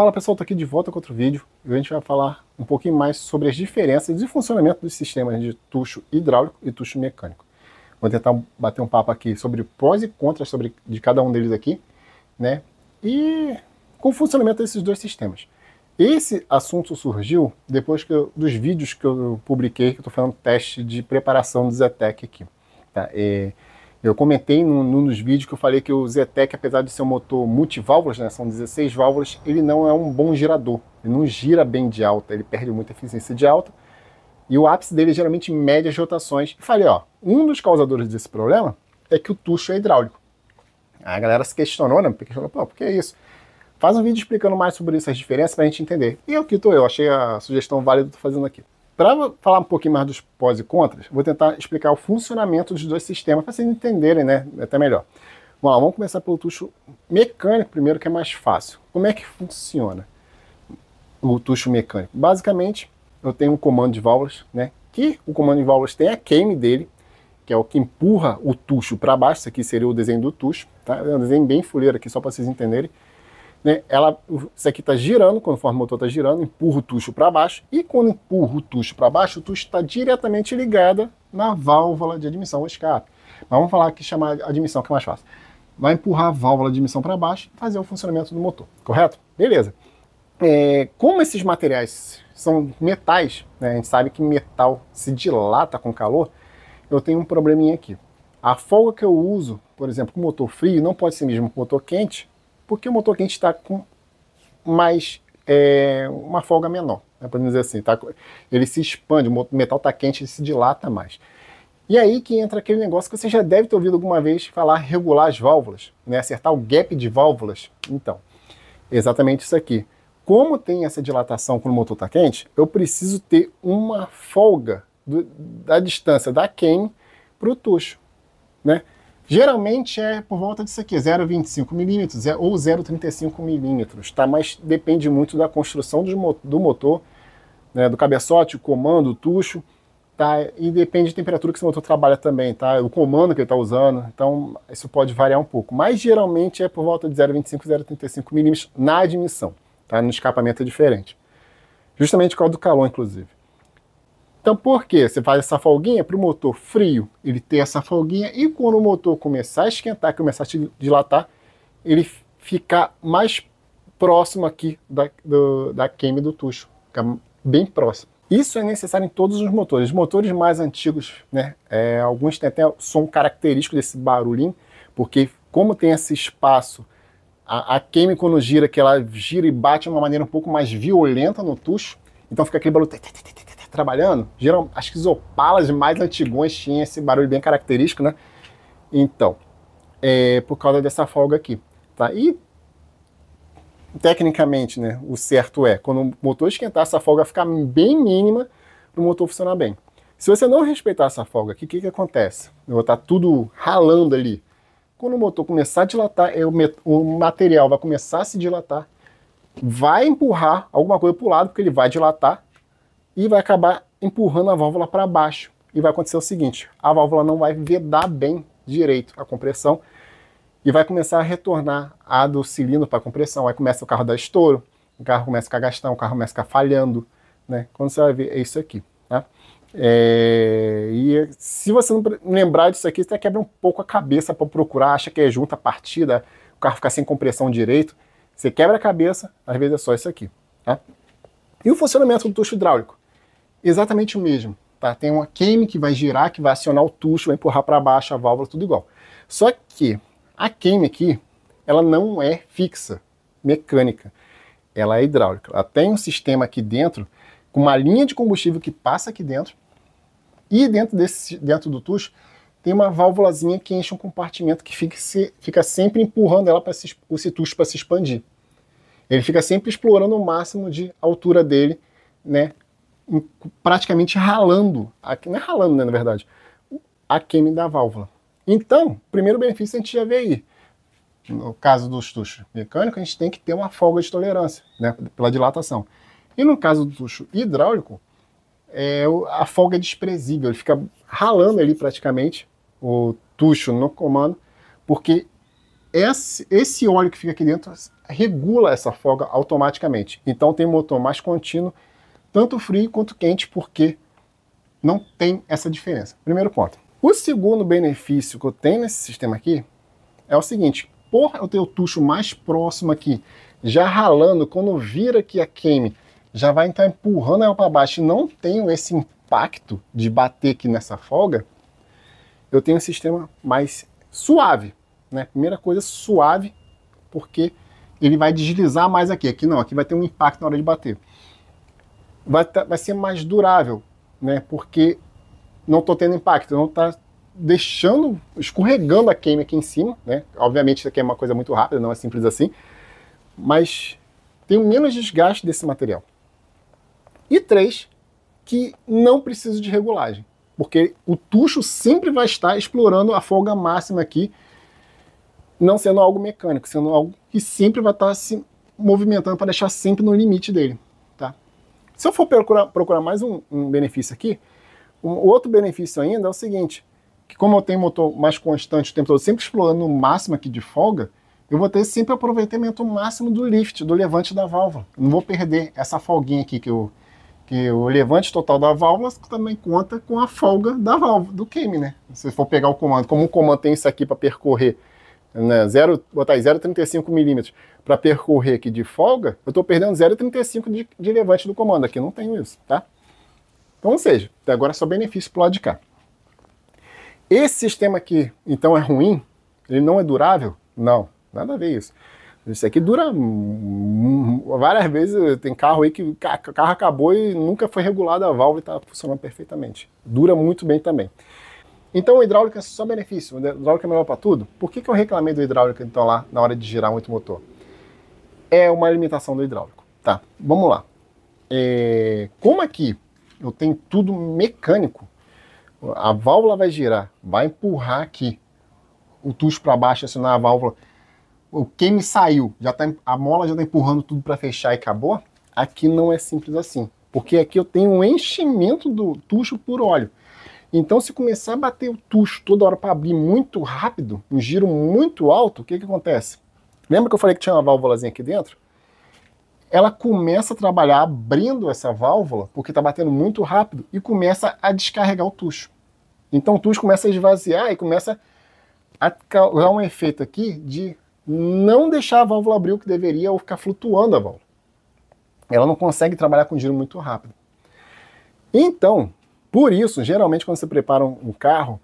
Fala pessoal, estou aqui de volta com outro vídeo e a gente vai falar um pouquinho mais sobre as diferenças de funcionamento dos sistemas de tucho hidráulico e tucho mecânico. Vou tentar bater um papo aqui sobre prós e contras sobre, de cada um deles aqui, né? E com o funcionamento desses dois sistemas. Esse assunto surgiu depois eu, dos vídeos que eu publiquei, que eu estou fazendo teste de preparação do Zetec aqui. Tá? E, é, eu comentei num, num dos vídeos que eu falei que o Zetec, apesar de ser um motor multiválvulas, né, são 16 válvulas, ele não é um bom girador. Ele não gira bem de alta, ele perde muita eficiência de alta. E o ápice dele é geralmente mede as rotações. E falei, ó, um dos causadores desse problema é que o tucho é hidráulico. Aí a galera se questionou, né? falou, pô, por que é isso? Faz um vídeo explicando mais sobre essas diferenças para a gente entender. E eu é o que tô eu, achei a sugestão válida, tô fazendo aqui. Para falar um pouquinho mais dos pós e contras, vou tentar explicar o funcionamento dos dois sistemas para vocês entenderem, né? Até melhor. Vamos, vamos começar pelo tucho mecânico primeiro, que é mais fácil. Como é que funciona o tucho mecânico? Basicamente, eu tenho um comando de válvulas, né? Que o comando de válvulas tem a queime dele, que é o que empurra o tucho para baixo. Isso aqui seria o desenho do tucho, tá? É um desenho bem fuleiro aqui, só para vocês entenderem né, ela, isso aqui está girando, conforme o motor está girando, empurra o tucho para baixo, e quando empurra o tucho para baixo, o tucho está diretamente ligada na válvula de admissão ou escape. Mas vamos falar que chamar admissão, que é mais fácil. Vai empurrar a válvula de admissão para baixo e fazer o funcionamento do motor, correto? Beleza. É, como esses materiais são metais, né, a gente sabe que metal se dilata com calor, eu tenho um probleminha aqui. A folga que eu uso, por exemplo, com motor frio, não pode ser mesmo com motor quente, porque o motor quente está com mais é, uma folga menor, né, podemos dizer assim, tá, ele se expande, o metal está quente, ele se dilata mais. E aí que entra aquele negócio que você já deve ter ouvido alguma vez falar regular as válvulas, né, acertar o gap de válvulas. Então, exatamente isso aqui. Como tem essa dilatação quando o motor está quente, eu preciso ter uma folga do, da distância da quem para o tucho, né? Geralmente é por volta disso aqui, 0,25 milímetros é, ou 0,35 milímetros, tá? Mas depende muito da construção do motor, né, do cabeçote, o comando, o tucho, tá? E depende da temperatura que esse motor trabalha também, tá? O comando que ele está usando, então isso pode variar um pouco. Mas geralmente é por volta de 0,25, 0,35 milímetros na admissão, tá? No escapamento é diferente. Justamente por causa do calor, inclusive. Então por que Você faz essa folguinha para o motor frio, ele ter essa folguinha e quando o motor começar a esquentar, começar a se dilatar, ele ficar mais próximo aqui da, do, da queima do tucho, ficar bem próximo. Isso é necessário em todos os motores. Os motores mais antigos, né, é, alguns têm até som característico desse barulhinho, porque como tem esse espaço, a, a queime quando gira, que ela gira e bate de uma maneira um pouco mais violenta no tucho, então fica aquele barulho Tá trabalhando, geral, acho que os Opalas mais antigões tinham esse barulho bem característico, né? Então, é por causa dessa folga aqui, tá? E, tecnicamente, né, o certo é, quando o motor esquentar, essa folga ficar bem mínima para o motor funcionar bem. Se você não respeitar essa folga aqui, o que, que acontece? Eu vou estar tá tudo ralando ali. Quando o motor começar a dilatar, é, o material vai começar a se dilatar, vai empurrar alguma coisa para o lado, porque ele vai dilatar, e vai acabar empurrando a válvula para baixo. E vai acontecer o seguinte, a válvula não vai vedar bem direito a compressão e vai começar a retornar a do cilindro para a compressão. Aí começa o carro dar estouro, o carro começa a ficar gastando, o carro começa a ficar falhando. Né? Quando você vai ver, é isso aqui. Tá? É, e se você não lembrar disso aqui, você até quebra um pouco a cabeça para procurar, acha que é junta a partida, o carro fica sem compressão direito. Você quebra a cabeça, às vezes é só isso aqui. Tá? E o funcionamento do tucho hidráulico? Exatamente o mesmo. Tá? Tem uma queime que vai girar, que vai acionar o tucho, vai empurrar para baixo a válvula, tudo igual. Só que a queime aqui, ela não é fixa, mecânica. Ela é hidráulica. Ela tem um sistema aqui dentro, com uma linha de combustível que passa aqui dentro, e dentro, desse, dentro do tucho tem uma válvulazinha que enche um compartimento que fica, se, fica sempre empurrando ela para esse tucho para se expandir. Ele fica sempre explorando o máximo de altura dele, né, praticamente ralando, não é ralando, né, na verdade, a queime da válvula. Então, primeiro benefício é a gente já vê aí. No caso dos tuchos mecânicos, a gente tem que ter uma folga de tolerância, né, pela dilatação. E no caso do tucho hidráulico, é, a folga é desprezível, ele fica ralando ali praticamente o tucho no comando, porque esse, esse óleo que fica aqui dentro regula essa folga automaticamente. Então tem um motor mais contínuo tanto frio quanto quente, porque não tem essa diferença. Primeiro ponto. O segundo benefício que eu tenho nesse sistema aqui é o seguinte, por eu ter o tucho mais próximo aqui, já ralando, quando vira aqui a queime, já vai estar então empurrando ela para baixo e não tenho esse impacto de bater aqui nessa folga, eu tenho um sistema mais suave. Né? Primeira coisa, suave, porque ele vai deslizar mais aqui. Aqui não, aqui vai ter um impacto na hora de bater vai, tá, vai ser mais durável, né? Porque não estou tendo impacto, não está deixando, escorregando a queima aqui em cima, né? Obviamente isso aqui é uma coisa muito rápida, não é simples assim, mas tem menos desgaste desse material. E três, que não preciso de regulagem, porque o tucho sempre vai estar explorando a folga máxima aqui, não sendo algo mecânico, sendo algo que sempre vai estar se movimentando para deixar sempre no limite dele. Se eu for procurar, procurar mais um, um benefício aqui, um, outro benefício ainda é o seguinte, que como eu tenho motor mais constante o tempo todo, sempre explorando o máximo aqui de folga, eu vou ter sempre aproveitamento máximo do lift, do levante da válvula. Eu não vou perder essa folguinha aqui que eu que o levante total da válvula também conta com a folga da válvula, do queime, né? Se for pegar o comando, como o comando tem isso aqui para percorrer né, zero, botar 0,35 milímetros para percorrer aqui de folga, eu estou perdendo 0,35 de, de levante do comando aqui, não tenho isso, tá? Então, ou seja, até agora é só benefício para o lado de cá. Esse sistema aqui, então, é ruim? Ele não é durável? Não, nada a ver isso. Isso aqui dura várias vezes. Tem carro aí que o carro acabou e nunca foi regulada a válvula e está funcionando perfeitamente. Dura muito bem também. Então o hidráulico é só benefício, o hidráulico é melhor para tudo. Por que, que eu reclamei do hidráulico então lá na hora de girar muito o motor? É uma limitação do hidráulico. Tá, vamos lá. É, como aqui eu tenho tudo mecânico, a válvula vai girar, vai empurrar aqui o tucho para baixo, acionar a válvula. O que me saiu, já tá, a mola já está empurrando tudo para fechar e acabou. Aqui não é simples assim, porque aqui eu tenho um enchimento do tucho por óleo. Então, se começar a bater o tucho toda hora para abrir muito rápido, um giro muito alto, o que, que acontece? Lembra que eu falei que tinha uma válvulazinha aqui dentro? Ela começa a trabalhar abrindo essa válvula, porque está batendo muito rápido, e começa a descarregar o tucho. Então o tucho começa a esvaziar e começa a causar um efeito aqui de não deixar a válvula abrir o que deveria ou ficar flutuando a válvula. Ela não consegue trabalhar com giro muito rápido. Então, por isso, geralmente, quando você prepara um carro,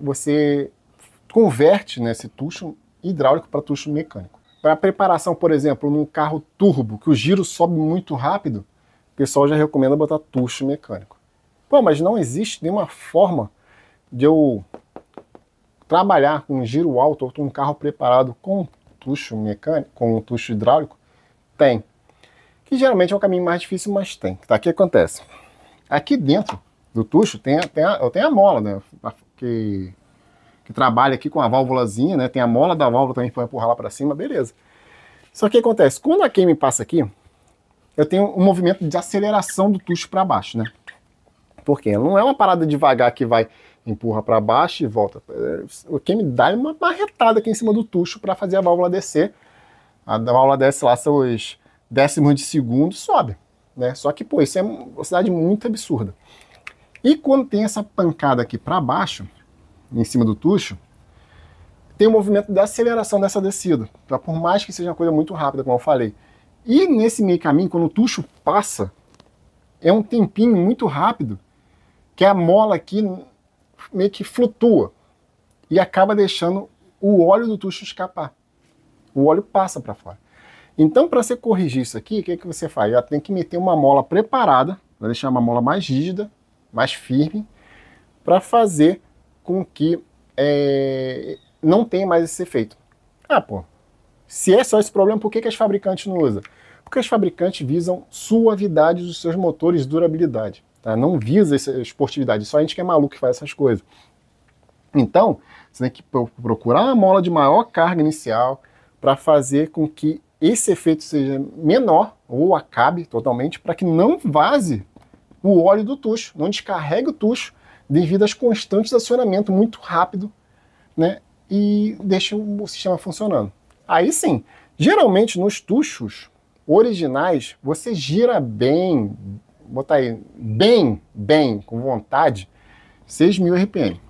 você converte né, esse tucho hidráulico para tucho mecânico. Para preparação, por exemplo, num carro turbo, que o giro sobe muito rápido, o pessoal já recomenda botar tucho mecânico. Pô, mas não existe nenhuma forma de eu trabalhar com um giro alto ou com um carro preparado com tucho mecânico, com tucho hidráulico? Tem. Que geralmente é o caminho mais difícil, mas tem. Tá? O que acontece? Aqui dentro do tucho, tem, a, eu tenho a mola, né? Que, que trabalha aqui com a válvulazinha, né? Tem a mola da válvula também para empurrar lá para cima, beleza. Só que acontece, quando a queima passa aqui, eu tenho um movimento de aceleração do tucho para baixo, né? Porque não é uma parada devagar que vai empurra para baixo e volta. É, o que me dá uma marretada aqui em cima do tucho para fazer a válvula descer. A válvula desce lá seus décimos de segundo sobe. Né? Só que, pô, isso é uma velocidade muito absurda. E quando tem essa pancada aqui para baixo, em cima do tucho, tem o movimento da aceleração dessa descida, tá? por mais que seja uma coisa muito rápida, como eu falei. E nesse meio caminho, quando o tucho passa, é um tempinho muito rápido que a mola aqui meio que flutua e acaba deixando o óleo do tucho escapar. O óleo passa para fora. Então, para você corrigir isso aqui, o que, é que você faz? Já tem que meter uma mola preparada, para deixar uma mola mais rígida, mais firme, para fazer com que é, não tenha mais esse efeito. Ah, pô, se é só esse problema, por que, que as fabricantes não usam? Porque as fabricantes visam suavidade dos seus motores, durabilidade. Tá? Não visa essa esportividade, só a gente que é maluco que faz essas coisas. Então, você tem que procurar uma mola de maior carga inicial para fazer com que esse efeito seja menor ou acabe totalmente para que não vaze o óleo do tucho, não descarrega o tucho devido às constantes acionamento muito rápido, né? E deixa o sistema funcionando. Aí sim, geralmente nos tuchos originais, você gira bem, botar aí, bem, bem, com vontade, 6.000 RPM.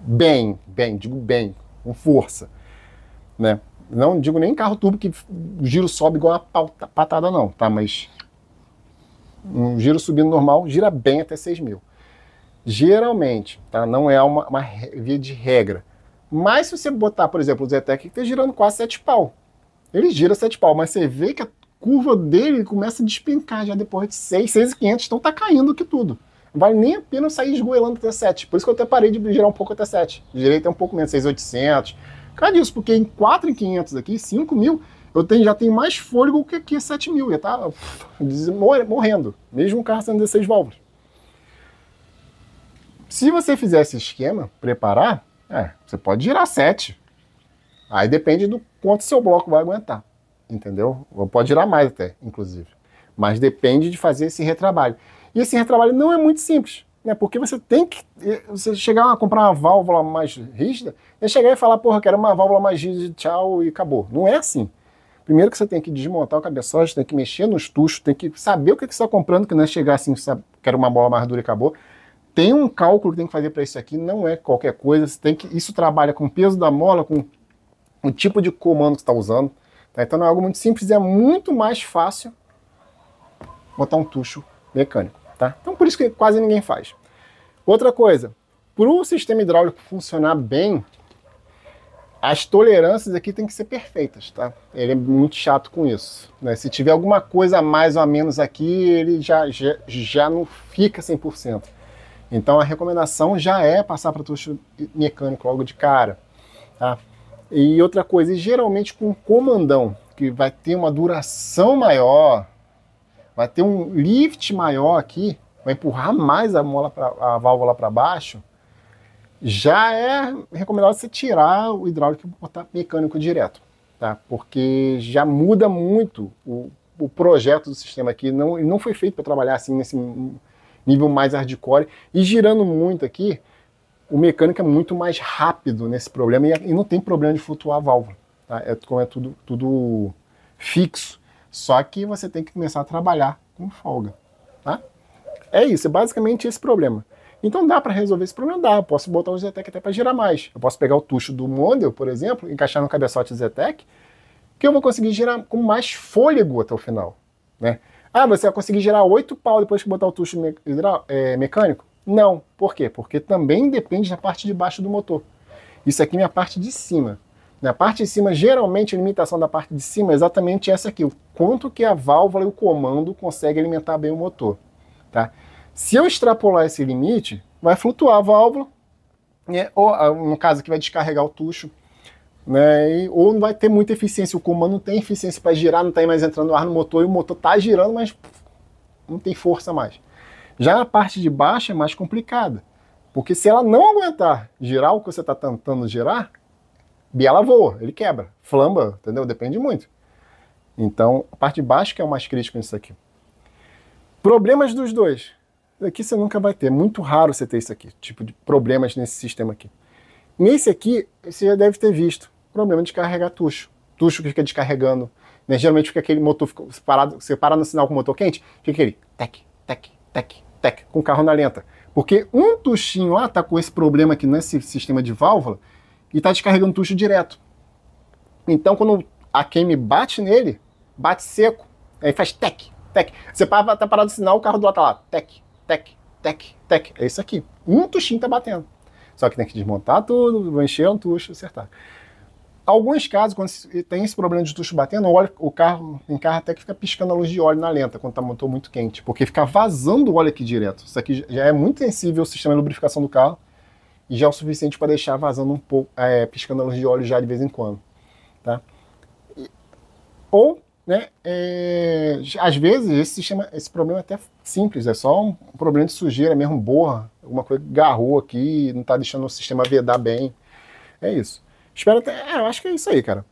Bem, bem, digo bem, com força, né? Não digo nem carro turbo que o giro sobe igual uma patada não, tá? Mas um giro subindo normal gira bem até 6 mil. Geralmente, tá? Não é uma, uma via de regra. Mas se você botar, por exemplo, o Zetec, que está girando quase 7 pau. Ele gira 7 pau, mas você vê que a curva dele começa a despencar já depois de 6, 6,500. Então tá caindo aqui tudo. Não vale nem a pena sair esgoelando até 7. Por isso que eu até parei de girar um pouco até 7. Girei até um pouco menos, 6,800. Cara isso? porque em 4,500 aqui, 5 mil, eu tenho, já tenho mais fôlego que aqui 7 mil, ia tá estar morrendo, mesmo um carro sendo 16 válvulas. Se você fizer esse esquema, preparar, é, você pode girar 7. Aí depende do quanto seu bloco vai aguentar, entendeu? Ou pode girar mais até, inclusive. Mas depende de fazer esse retrabalho. E esse retrabalho não é muito simples, né? Porque você tem que. É, você chegar a comprar uma válvula mais rígida, é chegar e falar, porra, quero uma válvula mais rígida, tchau e acabou. Não é assim. Primeiro que você tem que desmontar o cabeçote, tem que mexer nos tuchos, tem que saber o que, você está comprando, que não é chegar assim, sabe, quero uma bola mais dura e acabou. Tem um cálculo que tem que fazer para isso aqui, não é qualquer coisa. Você tem que, isso trabalha com o peso da mola, com o tipo de comando que está usando. Tá? Então não é algo muito simples, é muito mais fácil botar um tucho mecânico. Tá? Então por isso que quase ninguém faz. Outra coisa, para o sistema hidráulico funcionar bem, as tolerâncias aqui têm que ser perfeitas, tá? Ele é muito chato com isso. Né? Se tiver alguma coisa a mais ou a menos aqui, ele já, já, já não fica 100%. Então a recomendação já é passar para tucho mecânico logo de cara, tá? E outra coisa, geralmente com comandão, que vai ter uma duração maior, vai ter um lift maior aqui, vai empurrar mais a mola pra, a válvula para baixo, já é recomendado você tirar o hidráulico e botar mecânico direto, tá? Porque já muda muito o, o projeto do sistema aqui. Não, ele não foi feito para trabalhar assim nesse nível mais hardcore. E girando muito aqui, o mecânico é muito mais rápido nesse problema e, e não tem problema de flutuar a válvula, tá? É, como é tudo, tudo fixo. Só que você tem que começar a trabalhar com folga, tá? É isso, é basicamente esse problema. Então dá para resolver esse problema? Dá. Eu posso botar um Zetec até para girar mais. Eu posso pegar o tucho do Mondel, por exemplo, encaixar no cabeçote Zetec, que eu vou conseguir girar com mais fôlego até o final. Né? Ah, você vai conseguir girar 8 pau depois que botar o tucho é, mecânico? Não. Por quê? Porque também depende da parte de baixo do motor. Isso aqui é minha parte de cima. Na parte de cima, geralmente a limitação da parte de cima é exatamente essa aqui, o quanto que a válvula e o comando conseguem alimentar bem o motor. Tá? Se eu extrapolar esse limite, vai flutuar a válvula, né? ou ah, no caso aqui vai descarregar o tucho, né? E, ou não vai ter muita eficiência, o comando não tem eficiência para girar, não tem mais entrando ar no motor, e o motor está girando, mas não tem força mais. Já a parte de baixo é mais complicada, porque se ela não aguentar girar o que você está tentando girar, ela voa, ele quebra, flamba, entendeu? Depende muito. Então, a parte de baixo que é o mais crítico nisso aqui. Problemas dos dois. Aqui você nunca vai ter. É muito raro você ter isso aqui, tipo de problemas nesse sistema aqui. Nesse aqui, você já deve ter visto. Problema de carregar tucho. Tucho que fica descarregando. Né? Geralmente fica aquele motor fica separado, você para no sinal com o motor quente, fica aquele tec, tec, tec, tec, com o carro na lenta. Porque um tuchinho lá tá com esse problema aqui nesse sistema de válvula e tá descarregando tucho direto. Então quando a queime bate nele, bate seco, aí faz tec, tec. Você tá parado no sinal, o carro do lado tá lá, tec, tec, tec, tec. É isso aqui. Um tuxinho tá batendo. Só que tem que desmontar tudo, encher um tucho, acertar. Alguns casos, quando tem esse problema de tucho batendo, o, óleo, o carro, em carro até que fica piscando a luz de óleo na lenta quando tá motor muito quente, porque fica vazando o óleo aqui direto. Isso aqui já é muito sensível ao sistema de lubrificação do carro e já é o suficiente para deixar vazando um pouco, é, piscando a luz de óleo já de vez em quando, tá? Ou, né, é, às vezes esse, sistema, esse problema é até simples, é só um problema de sujeira mesmo, borra, alguma coisa que garrou aqui, não está deixando o sistema vedar bem. É isso. Espero até. É, eu acho que é isso aí, cara.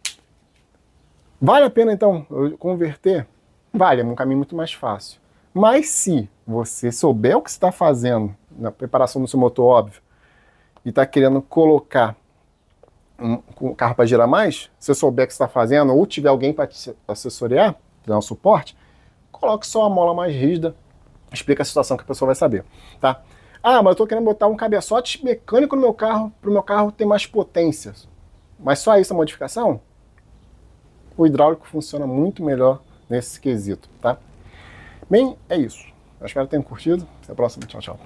Vale a pena então converter? Vale, é um caminho muito mais fácil. Mas se você souber o que está fazendo na preparação do seu motor, óbvio, e está querendo colocar um carro para girar mais, se você souber o que está fazendo ou tiver alguém para te assessorear, dar um suporte, coloque só a mola mais rígida, explica a situação que a pessoa vai saber, tá? Ah, mas eu tô querendo botar um cabeçote mecânico no meu carro, para o meu carro ter mais potência. Mas só isso a modificação? O hidráulico funciona muito melhor nesse quesito, tá? Bem, é isso. Eu espero que tenham curtido. Até a próxima. Tchau, tchau.